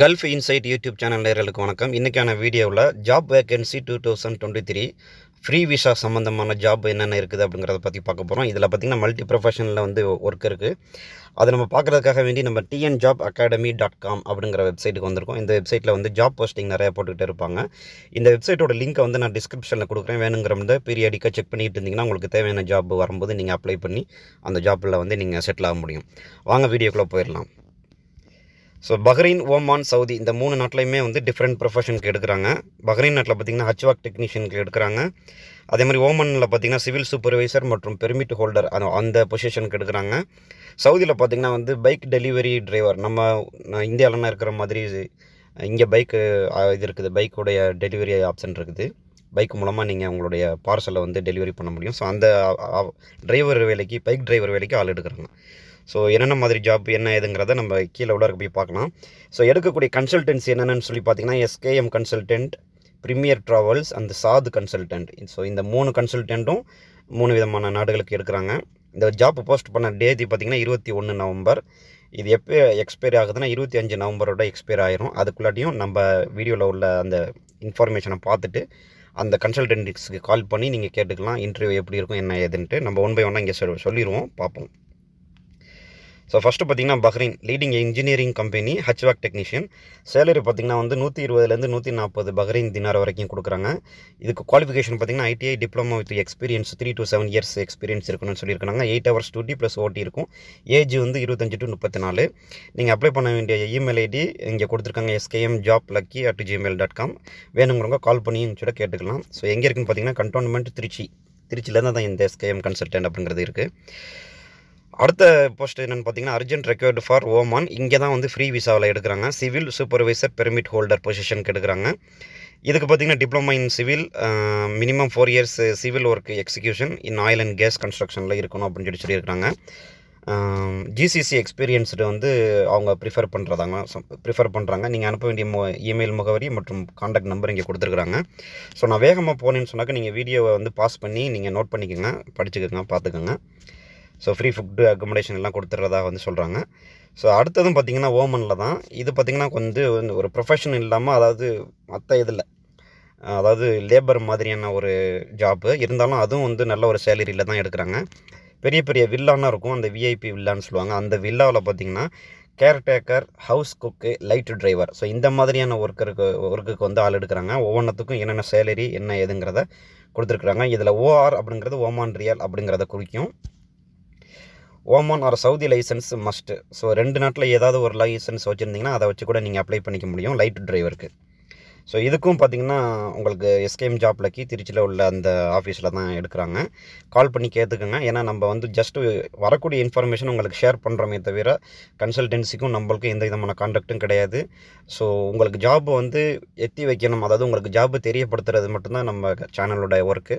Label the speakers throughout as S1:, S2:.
S1: gulf inside YouTube channel நேர்களுக்கு வணக்கம் இன்றைக்கான வீடியோவில் job vacancy two thousand twenty three free visa சம்மந்தமான ஜாப் என்னென்ன இருக்குது அப்படிங்கிறத பற்றி பார்க்க போகிறோம் இதில் பார்த்திங்கன்னா மல்டி ப்ரொஃபஷனில் வந்து ஒர்க் இருக்குது அதை நம்ம பார்க்குறதுக்காக வேண்டி நம்ம TN job academy dot com அப்படிங்கிற வெப்சைட்டுக்கு வந்திருக்கோம் இந்த வெப்சைட்டில் வந்து ஜாப் போஸ்டிங் நிறையா போட்டுக்கிட்டு இருப்பாங்க இந்த வெப்சைட்டோட லிங்க்கை வந்து நான் டிஸ்கிரிப்ஷனில் கொடுக்குறேன் வேணுங்கிறத பீரியடிக்காக செக் பண்ணிட்டு இருந்தீங்கன்னா உங்களுக்கு தேவையான ஜாப் வரும்போது நீங்கள் அப்ளை பண்ணி அந்த ஜாப்பில் வந்து நீங்கள் செட்டில் ஆக முடியும் வாங்க வீடியோக்குள்ளே போயிடலாம் ஸோ பஹ்ரைன் ஓமான் சவுதி இந்த மூணு நாட்டிலையுமே வந்து டிஃப்ரெண்ட் ப்ரொஃபஷனுக்கு எடுக்கிறாங்க பஹ்ரைன் நாட்டில் பார்த்திங்கன்னா ஹச்வாக் டெக்னீஷியனுக்கு எடுக்கிறாங்க அதே மாதிரி ஓமனில் பார்த்திங்கன்னா சிவில் சூப்பர்வைசர் மற்றும் பெர்மிட் ஹோல்டர் அந்த பொசிஷனுக்கு எடுக்கிறாங்க சவுதியில் பார்த்திங்கன்னா வந்து பைக் டெலிவரி டிரைவர் நம்ம இந்தியாவிலனா இருக்கிற மாதிரி இங்கே பைக்கு இது இருக்குது பைக்குடைய டெலிவரி ஆப்ஷன் இருக்குது பைக் மூலமாக நீங்கள் உங்களுடைய பார்சலை வந்து டெலிவரி பண்ண முடியும் ஸோ அந்த டிரைவர் வேலைக்கு பைக் டிரைவர் வேலைக்கு ஆள் எடுக்கிறாங்க ஸோ என்னென்ன மாதிரி ஜாப் என்ன ஏதுங்கிறத நம்ம கீழே உள்ள போய் பார்க்கலாம் ஸோ எடுக்கக்கூடிய கன்சல்டன்சி என்னென்னு சொல்லி பார்த்தீங்கன்னா எஸ்கேஎம் கன்சல்டன்ட் ப்ரீமியர் ட்ராவல்ஸ் அந்த சாது கன்சல்டன்ட் ஸோ இந்த மூணு கன்சல்டன்ட்டும் மூணு விதமான நாடுகளுக்கு எடுக்கிறாங்க இந்த ஜாப் போஸ்ட் பண்ண டேதி பார்த்திங்கன்னா இருபத்தி ஒன்று நவம்பர் இது எப்போ எக்ஸ்பைரி ஆகுதுன்னா இருபத்தி அஞ்சு நவம்பரோட எக்ஸ்பைர் ஆயிரும் அதுக்குள்ளாட்டியும் நம்ம வீடியோவில் உள்ள அந்த இன்ஃபர்மேஷனை பார்த்துட்டு அந்த கன்சல்டன்ட்ஸ்க்கு கால் பண்ணி நீங்கள் கேட்டுக்கலாம் இன்டர்வியூ எப்படி இருக்கும் என்ன ஏதுன்ட்டு நம்ம ஒன் பை ஒன்னாக இங்கே சொல்லிடுவோம் பார்ப்போம் ஸோ ஃபஸ்ட்டு பார்த்திங்கன்னா Bahrain leading engineering company HVAC technician salary பார்த்திங்கன்னா வந்து நூற்றி இருபதுலேருந்து நூற்றி நாற்பது பஹ்ரீன் தினார் வரைக்கும் கொடுக்குறாங்க இதுக்கு குவாலிஃபிகேஷன் பார்த்திங்கன்னா ITI diploma with experience three to seven years experience இருக்கணும்னு சொல்லியிருக்காங்க எயிட் ஹவர்ஸ் டூட்டி ப்ளஸ் ஓட்டி இருக்கும் ஏஜ் வந்து இருபத்தஞ்சு டு முப்பத்தி நாலு நீங்கள் அப்ளை பண்ண வேண்டிய இமெயில் ஐடி இங்கே கொடுத்துருக்காங்க SKM job lucky at Gmail dot com வேணுங்கிறவங்க கால் பண்ணியும் கூட கேட்டுக்கலாம் ஸோ எங்கே இருக்குன்னு பார்த்திங்கன்னா கண்டோன்மெண்ட் திருச்சி திருச்சியில் தான் இந்த எஸ்கேஎம் கன்சல்டன்ட் அப்படிங்கிறது இருக்குது அடுத்த போஸ்ட் என்னென்னு பார்த்தீங்கன்னா அர்ஜென்ட் ரெக்யர்டு ஃபார் ஓமான் இங்கே தான் வந்து ஃப்ரீ விசாவில் எடுக்கிறாங்க சிவில் சூப்பர்வைசர் பெர்மிட் ஹோல்டர் பொசிஷனுக்கு எடுக்கிறாங்க இதுக்கு பார்த்தீங்கன்னா diploma in civil minimum four years civil work execution in oil and gas கன்ஸ்ட்ரக்ஷனில் இருக்கணும் அப்படின்னு சொல்லி சொல்லியிருக்கிறாங்க ஜிசிசி எக்ஸ்பீரியன்ஸ்டு வந்து அவங்க ப்ரிஃபர் பண்ணுறதாங்க ப்ரிஃபர் பண்ணுறாங்க நீங்கள் அனுப்ப வேண்டிய மோ இமெயில் முகவரி மற்றும் காண்டாக்ட் நம்பர் இங்கே கொடுத்துருக்குறாங்க ஸோ நான் வேகமாக போனேன்னு சொன்னாக்க நீங்கள் வீடியோவை வந்து பாஸ் பண்ணி நீங்கள் நோட் பண்ணிக்கோங்க படிச்சுக்கோங்க பார்த்துக்கோங்க ஸோ ஃப்ரீ ஃபுட்டு அக்கமடேஷன் எல்லாம் கொடுத்துட்றதா வந்து சொல்கிறாங்க ஸோ அடுத்ததும் பார்த்திங்கன்னா ஓமனில் தான் இது பார்த்திங்கன்னா கொஞ்சம் ஒரு ப்ரொஃபஷன் இல்லாமல் அதாவது மற்ற இதில் அதாவது லேபர் மாதிரியான ஒரு ஜாப்பு இருந்தாலும் அதுவும் வந்து நல்ல ஒரு சேலரியில் தான் எடுக்கிறாங்க பெரிய பெரிய வில்லான்னா இருக்கும் அந்த விஐபி வில்லான்னு சொல்லுவாங்க அந்த வில்லாவில் பார்த்திங்கன்னா caretaker house cook light driver so இந்த மாதிரியான ஒர்க்கருக்கு ஒர்க்குக்கு வந்து ஆள் எடுக்கிறாங்க ஒவ்வொன்றத்துக்கும் என்னென்ன சேலரி என்ன ஏதுங்கிறத கொடுத்துருக்குறாங்க இதில் ஓஆர் அப்படிங்கிறது ஓமான் ரியல் அப்படிங்கிறத குறிக்கும் Oman or Saudi license must so ரெண்டு நாட்டில் ஏதாவது ஒரு லைசன்ஸ் வச்சுருந்தீங்கன்னா அதை வச்சு கூட நீங்கள் அப்ளை பண்ணிக்க முடியும் லைட் டிரைவருக்கு ஸோ இதுக்கும் பார்த்திங்கன்னா உங்களுக்கு எஸ்கேஎம் ஜாப்லக்கி திருச்சியில் உள்ள அந்த ஆஃபீஸில் தான் எடுக்கிறாங்க கால் பண்ணி கேட்டுக்கோங்க ஏன்னா நம்ம வந்து ஜஸ்ட்டு வரக்கூடிய இன்ஃபர்மேஷன் உங்களுக்கு ஷேர் பண்ணுறோமே தவிர கன்சல்டென்சிக்கும் நம்மளுக்கும் எந்த விதமான கான்டாக்டும் கிடையாது ஸோ உங்களுக்கு ஜாப் வந்து எத்தி வைக்கணும் அதாவது உங்களுக்கு ஜாப் தெரியப்படுத்துறது மட்டும்தான் நம்ம சேனலோட ஒர்க்கு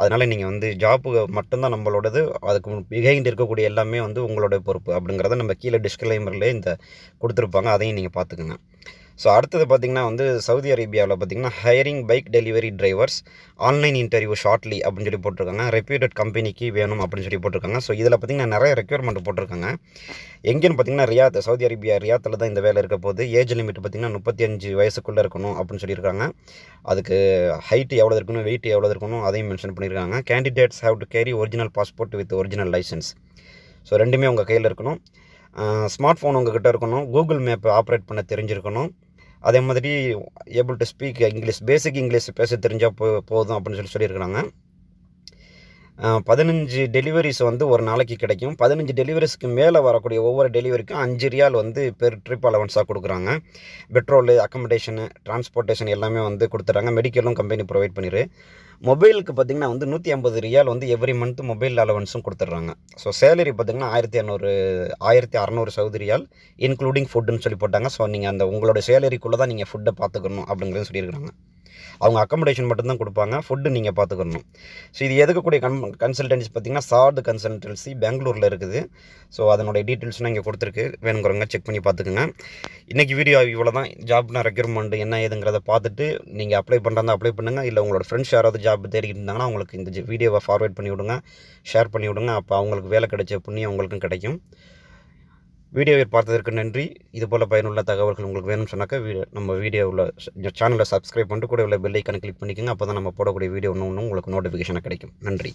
S1: அதனால் நீங்கள் வந்து ஜாப்பு மட்டும்தான் நம்மளோடது அதுக்கு பிகைண்ட் இருக்கக்கூடிய எல்லாமே வந்து உங்களோட பொறுப்பு அப்படிங்கிறத நம்ம கீழே டிஸ்கிளைமரில் இந்த கொடுத்துருப்பாங்க அதையும் நீங்கள் பார்த்துக்குங்க ஸோ அடுத்தது பார்த்திங்கன்னா வந்து சவுதி அரேபியாவில் பார்த்திங்கன்னா hiring bike delivery drivers online interview shortly அப்படின்னு சொல்லி போட்டிருக்காங்க ரெப்யூட்டட் கம்பெனிக்கு வேணும் அப்படின்னு சொல்லி போட்டிருக்காங்க ஸோ இதில் பார்த்திங்கன்னா நிறைய ரெக்யூர்மெண்ட் போட்டிருக்காங்க எங்கேன்னு பார்த்திங்கன்னா ரியாத் சவுதி அரேபியா ரியாத்தில் தான் இந்த வேலை இருக்க போது ஏஜ் லிமிட் பார்த்திங்கன்னா முப்பத்தஞ்சு வயசுக்குள்ளே இருக்கணும் அப்படின்னு சொல்லியிருக்காங்க அதுக்கு ஹைட்டு எவ்வளோ இருக்கணும் வெயிட் எவ்வளோ இருக்கணும் அதையும் மென்ஷன் பண்ணியிருக்காங்க candidates have to carry original passport with original license so ரெண்டுமே உங்கள் கையில் இருக்கணும் ஸ்மார்ட் ஃபோன் உங்கள் கிட்டே இருக்கணும் கூகுள் மேப் ஆப்ரேட் பண்ண தெரிஞ்சிருக்கணும் அதே மாதிரி able to speak English basic English பேச தெரிஞ்சால் போ போதும் அப்படின்னு சொல்லி சொல்லியிருக்கிறாங்க பதினஞ்சு டெலிவரிஸ் வந்து ஒரு நாளைக்கு கிடைக்கும் பதினஞ்சு டெலிவரிஸ்க்கு மேலே வரக்கூடிய ஒவ்வொரு டெலிவரிக்கும் அஞ்சு ரியால் வந்து பெர் ட்ரிப் அலவன்ஸாக கொடுக்குறாங்க பெட்ரோலு அக்கமடேஷனு டிரான்ஸ்போர்ட்டேஷன் எல்லாமே வந்து கொடுத்துட்றாங்க மெடிக்கலும் கம்பெனி ப்ரொவைட் பண்ணிடு மொபைலுக்கு பார்த்திங்கன்னா வந்து நூற்றி ஐம்பது ரியால் வந்து எவ்ரி மந்த் மொபைல் அலவன்ஸும் கொடுத்துட்றாங்க ஸோ சேலரி பார்த்திங்கன்னா ஆயிரத்தி இரநூறு ஆயிரத்தி அறநூறு சவுதி ரியால் இன்க்ளூடிங் ஃபுட்டுன்னு சொல்லி போட்டாங்க ஸோ நீங்கள் அந்த உங்களோட சேலரிக்குள்ளே தான் நீங்கள் ஃபுட்டை பார்த்துக்கணும் அப்படிங்கிறது சொல்லியிருக்கிறாங்க அவங்க அக்கமடேஷன் மட்டும்தான் கொடுப்பாங்க ஃபுட்டு நீங்கள் பார்த்துக்கணும் ஸோ இது எதுக்கக்கூடிய கன் கன்சல்டன்சி பார்த்திங்கன்னா சார்டு கன்சல்டன்சி பெங்களூரில் இருக்குது ஸோ அதனுடைய டீட்டெயில்ஸ்லாம் இங்கே கொடுத்துருக்கு வேணுங்கிறவங்க செக் பண்ணி பார்த்துக்குங்க இன்றைக்கி வீடியோ இவ்வளோ தான் ஜாப்னா ரெக்யூர்மெண்ட் என்ன ஏதுங்கிறத பார்த்துட்டு நீங்கள் அப்ளை பண்ணுறதா அப்ளை பண்ணுங்கள் இல்லை உங்களோட ஃப்ரெண்ட்ஸ் யாராவது ஜாப் தேடிக்கிட்டு இருந்தாங்கன்னா அவங்களுக்கு இந்த வீடியோவை ஃபார்வேர்ட் பண்ணி விடுங்க ஷேர் பண்ணி விடுங்க அப்போ அவங்களுக்கு வேலை கிடைச்ச புண்ணியம் அவங்களுக்கும் கிடைக்கும் வீடியோவை பார்த்ததற்கு நன்றி இதுபோல் பயனுள்ள தகவல்கள் உங்களுக்கு வேணும்னு சொன்னாக்கா வீடியோ நம்ம வீடியோவில் சேனலை சப்ஸ்கிரைப் பண்ணிட்டு கூட உள்ள பெல்லைக்கான கிளிக் பண்ணிக்கோங்க அப்போ தான் நம்ம போடக்கூடிய வீடியோ ஒன்று ஒன்று உங்களுக்கு நோட்டிஃபிகேஷனாக கிடைக்கும் நன்றி